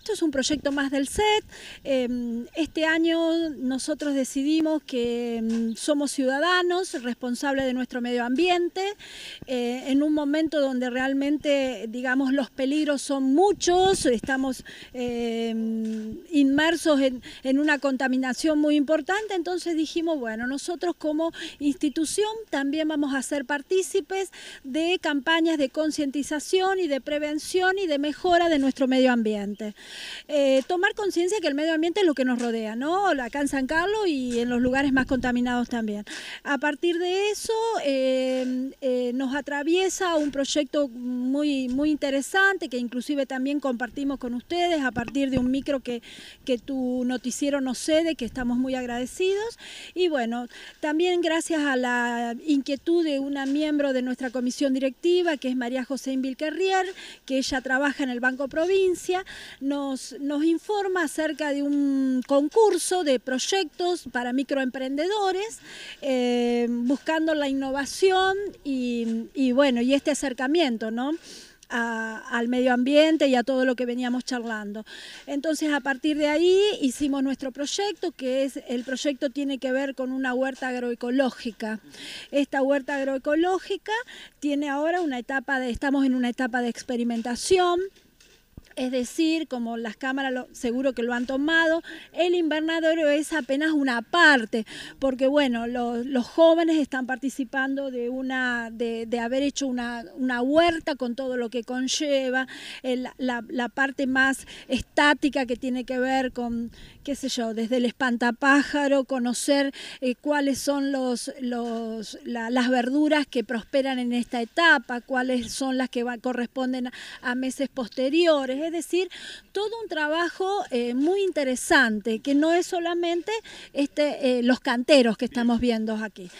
esto es un proyecto más del SET. Em, este año nosotros decidimos que em, somos ciudadanos responsables de nuestro medio ambiente, eh, en un momento donde realmente, digamos, los peligros son muchos, estamos em, inmersos en, en una contaminación muy importante, entonces dijimos, bueno, nosotros como institución también vamos a ser partícipes de campañas de concientización y de prevención y de mejora de nuestro medio ambiente. Eh, tomar conciencia que el medio ambiente es lo que nos rodea, ¿no? Acá en San Carlos y en los lugares más contaminados también. A partir de eso eh, eh, nos atraviesa un proyecto muy, muy interesante que inclusive también compartimos con ustedes a partir de un micro que, que tu noticiero nos cede, que estamos muy agradecidos. Y bueno, también gracias a la inquietud de una miembro de nuestra comisión directiva, que es María José Invilquerrier, que ella trabaja en el Banco Provincia, nos nos, informa acerca de un concurso de proyectos para microemprendedores, eh, buscando la innovación y, bueno, y este acercamiento, ¿no? al medio ambiente y a todo lo que veníamos charlando. Entonces, a partir de ahí hicimos nuestro proyecto, que es el proyecto tiene que ver con una huerta agroecológica. Esta huerta agroecológica tiene ahora una etapa de, estamos en una etapa de experimentación es decir, como las cámaras seguro que lo han tomado, el invernadero es apenas una parte, porque bueno, los, jóvenes están participando de, una, de, haber hecho una, huerta con todo lo que conlleva, la parte más estática que tiene que ver con qué sé yo, desde el espantapájaro, conocer eh, cuáles son las verduras que prosperan en esta etapa, cuáles son las que corresponden a meses posteriores, es decir, todo un trabajo eh, muy interesante, que no es solamente este, eh, los canteros que estamos viendo aquí.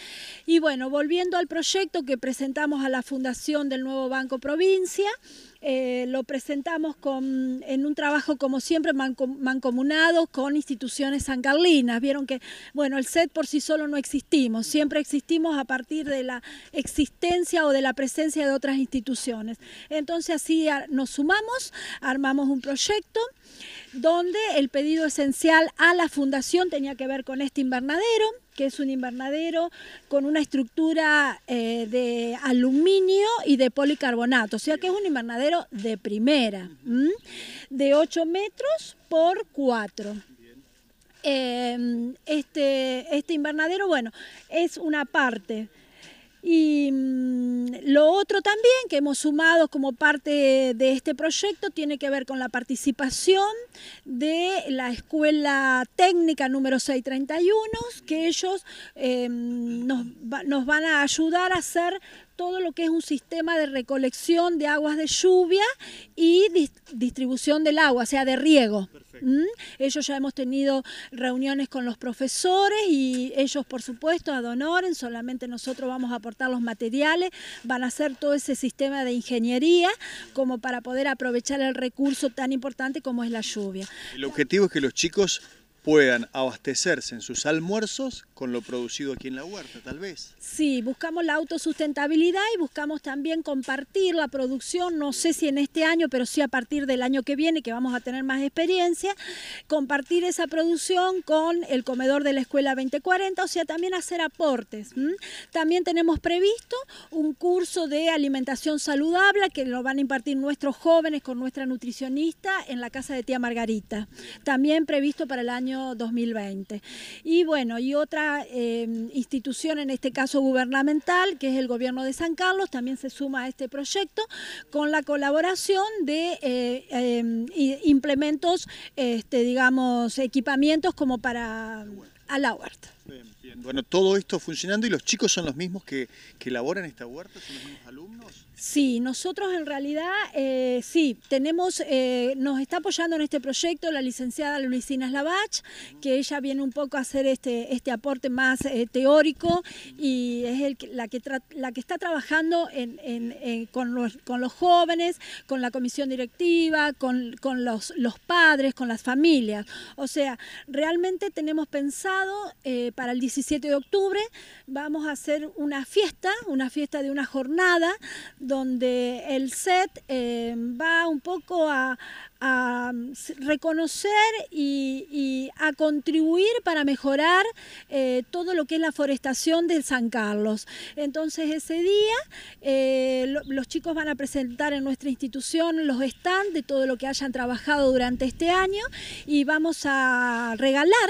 Y bueno, volviendo al proyecto que presentamos a la Fundación del Nuevo Banco Provincia, eh, lo presentamos con, en un trabajo, como siempre, mancomunado con instituciones sancarlinas. Vieron que, bueno, el set por sí solo no existimos, siempre existimos a partir de la existencia o de la presencia de otras instituciones. Entonces así nos sumamos, armamos un proyecto donde el pedido esencial a la fundación tenía que ver con este invernadero que es un invernadero con una estructura eh, de aluminio y de policarbonato, o sea que es un invernadero de primera, de 8 metros por 4. Em, este, este invernadero, bueno, es una parte y mm, lo otro también que hemos sumado como parte de este proyecto tiene que ver con la participación de la Escuela Técnica número 631, que ellos eh, nos van a ayudar a hacer todo lo que es un sistema de recolección de aguas de lluvia y distribución del agua, o sea, de riego. ¿Mm? Ellos ya hemos tenido reuniones con los profesores y ellos, por supuesto, adonoren, solamente nosotros vamos a aportar los materiales, van a hacer todo ese sistema de ingeniería como para poder aprovechar el recurso tan importante como es la lluvia. El objetivo es que los chicos puedan abastecerse en sus almuerzos con lo producido aquí en la huerta, tal vez. Sí, buscamos la autosustentabilidad y buscamos también compartir la producción, no sé si en este año, pero sí a partir del año que viene, que vamos a tener más experiencia, compartir esa producción con el comedor de la Escuela 2040, o sea, también hacer aportes. También tenemos previsto un curso de alimentación saludable que lo van a impartir nuestros jóvenes con nuestra nutricionista en la casa de tía Margarita. También previsto para el año 2020. Y bueno, y otra em, institución, en este caso gubernamental, que es el gobierno de San Carlos, también se suma a este proyecto con la colaboración de eh, em, implementos, este, digamos, equipamientos como para a la huerta. Bueno, todo esto funcionando y los chicos son los mismos que, que elaboran esta huerta, son los mismos alumnos. Sí, nosotros en realidad eh, sí, tenemos, eh, nos está apoyando en este proyecto la licenciada Luisina Slavach, que ella viene un poco a hacer este, este aporte más eh, teórico y es la, que la que está trabajando con, los, jóvenes, con la comisión directiva, con, los, los, padres, con las familias. O sea, realmente tenemos pensado para el 17 de octubre vamos a hacer una fiesta, una fiesta de una jornada donde el set eh, va un poco a, reconocer y, a contribuir para mejorar eh, todo lo que es la forestación de San Carlos. Entonces ese día eh, los chicos van a presentar en nuestra institución los stands de todo lo que hayan trabajado durante este año y vamos a regalar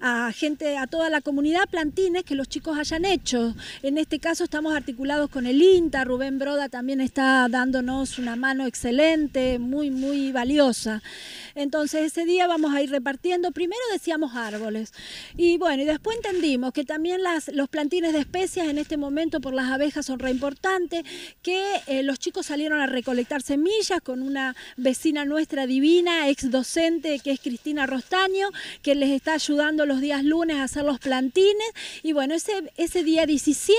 a gente, a toda la comunidad, plantines que los chicos hayan hecho. En este caso estamos articulados con el INTA, Rubén Broda también está dándonos una mano excelente, muy, muy valiosa. Entonces ese día vamos a ir repartiendo, primero decíamos árboles, y bueno, y después entendimos que también las, los plantines de especias en este momento por las abejas son re que eh, los chicos salieron a recolectar semillas con una vecina nuestra divina, ex docente, que es Cristina Rostaño, que les está ayudando los días lunes a hacer los plantines. Y bueno, ese, ese día 17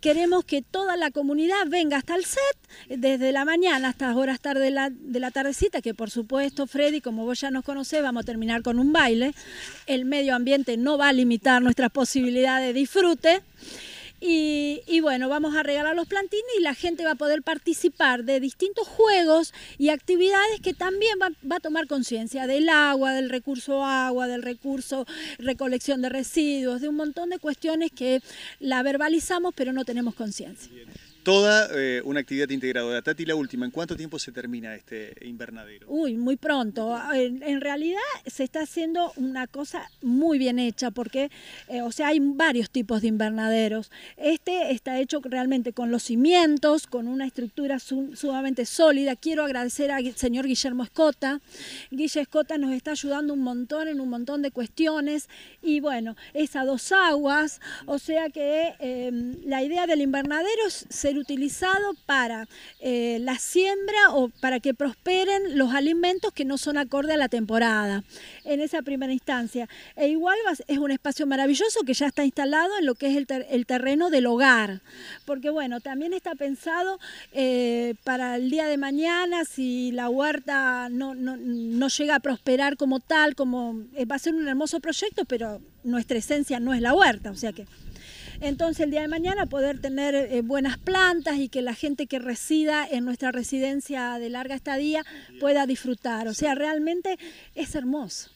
queremos que toda la comunidad venga hasta el set, desde la mañana hasta las horas tarde de la, de la tardecita, que por supuesto, Freddy, como vos ya nos conocés, vamos a terminar con un baile. El medio ambiente no va a limitar nuestras posibilidades de disfrute. Y, bueno, vamos a regalar los plantines y la gente va a poder participar de distintos juegos y actividades que también va a tomar conciencia del agua, del recurso agua, del recurso recolección de residuos, de un montón de cuestiones que la verbalizamos pero no tenemos conciencia toda eh, una actividad integradora. Tati, la última, ¿en cuánto tiempo se termina este invernadero? Uy, muy pronto. En, realidad se está haciendo una cosa muy bien hecha porque, eh, o sea, hay varios tipos de invernaderos. Este está hecho realmente con los cimientos, con una estructura sumamente sólida. Quiero agradecer al señor Guillermo Escota. Guille Escota nos está ayudando un montón en un montón de cuestiones y bueno, es a dos aguas, o sea que eh, la idea del invernadero se utilizado para eh, la siembra o para que prosperen los alimentos que no son acorde a la temporada en esa primera instancia. E igual es un espacio maravilloso que ya está instalado en lo que es el, terreno del hogar, porque bueno, también está pensado eh, para el día de mañana si la huerta no, llega a prosperar como tal, como eh, va a ser un hermoso proyecto, pero nuestra esencia no es la huerta, o sea que entonces el día de mañana poder tener eh, buenas plantas y que la gente que resida en nuestra residencia de larga estadía pueda disfrutar. O sea, realmente es hermoso.